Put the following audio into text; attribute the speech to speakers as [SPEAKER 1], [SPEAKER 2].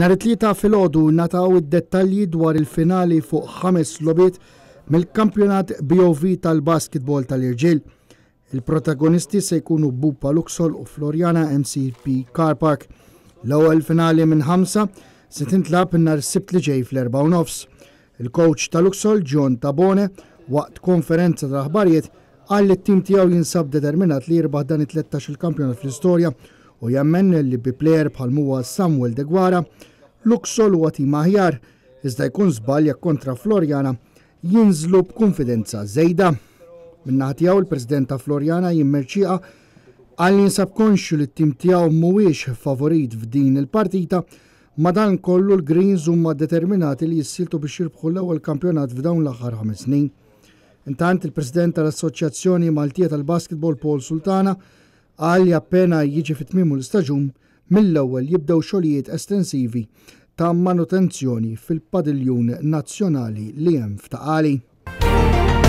[SPEAKER 1] Nhar it-tlieta filgħodu nataw id-dettalji dwar il-finali fuq ħames lobiet mill-kampjonat BOV tal basketball tal-irġiel. Il-protagonisti se jkunu Bupa Luxol u Floriana MCP Carpark. L-ewwel finali minn ħamsa se tintlab nhar sibt li ġej fl-erba' nofs. Il-coach tal-Luxol John Tabone waqt konferenza tal aħbarijiet għall it-tim tiegħu jinsab determinat li jirbaħ dan it-13 il-kampjonat fl-istorja u jammen li bi plejer bħal muwa Samuel de Gwara Luxol u għati maħjar iżda jkun zbalja jekk kontra Florjana jinżlu b'konfidenza zejda. Minnaħtijaw il-President ta' Florjana jimmerċiqa għal jinsab konxu li t-tim tijaw muwiex favorit f'din il-partita madan kollu l-Greens huma determinati li jissiltu biex jirbħu l-ewwel kampjonat f'dawn l-aħħar ħames snin. Intant il-President tal-Assoċjazzjoni Maltija tal-Basketball Paul Sultana għal li appena jiġi fit-tmimu l-istaġun mill-ewwel jibdew xogħlijiet estensivi ta' manutenzjoni fil-Padiljun Nazzjonali li hemm f'Taqali.